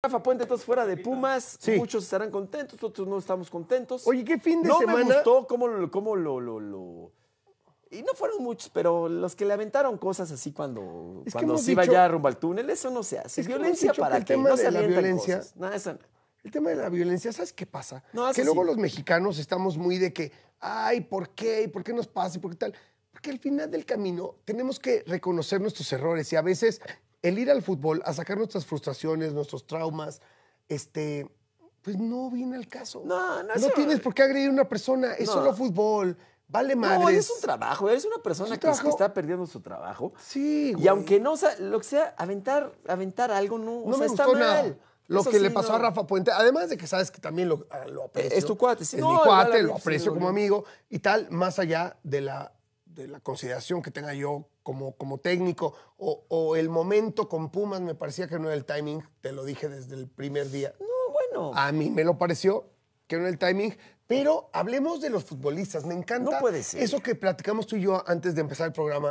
Rafa Puente todos fuera de Pumas, muchos estarán contentos, otros no estamos contentos. Oye, qué fin de semana. No me gustó cómo, lo, cómo lo, lo, Y no fueron muchos, pero los que le aventaron cosas así cuando, cuando se iba ya rumbo al túnel, eso no se hace. Es violencia para que no de se la violencia. El tema de la violencia, ¿sabes qué pasa? que luego los mexicanos estamos muy de que, ay, ¿por qué? ¿Por qué nos pasa? ¿Y por qué tal? Porque al final del camino tenemos que reconocer nuestros errores y a veces el ir al fútbol, a sacar nuestras frustraciones, nuestros traumas, este, pues no viene al caso. No, no, no tienes por qué agredir a una persona, es no. solo fútbol. Vale madre. No, es un trabajo, eres una persona que, está perdiendo su trabajo. Sí, güey. Y aunque no, o sea, lo que sea, aventar, aventar algo no, no me está Nada. Lo que le pasó a Rafa Puente, además de que sabes que también lo, eh, aprecio. Es tu cuate, sí. Es mi cuate, lo aprecio como amigo y tal, más allá de la de la consideración que tenga yo como, como técnico o, o, el momento con Pumas me parecía que no era el timing, te lo dije desde el primer día. No, bueno. A mí me lo pareció que no era el timing, pero hablemos de los futbolistas. Me encanta no puede ser. eso que platicamos tú y yo antes de empezar el programa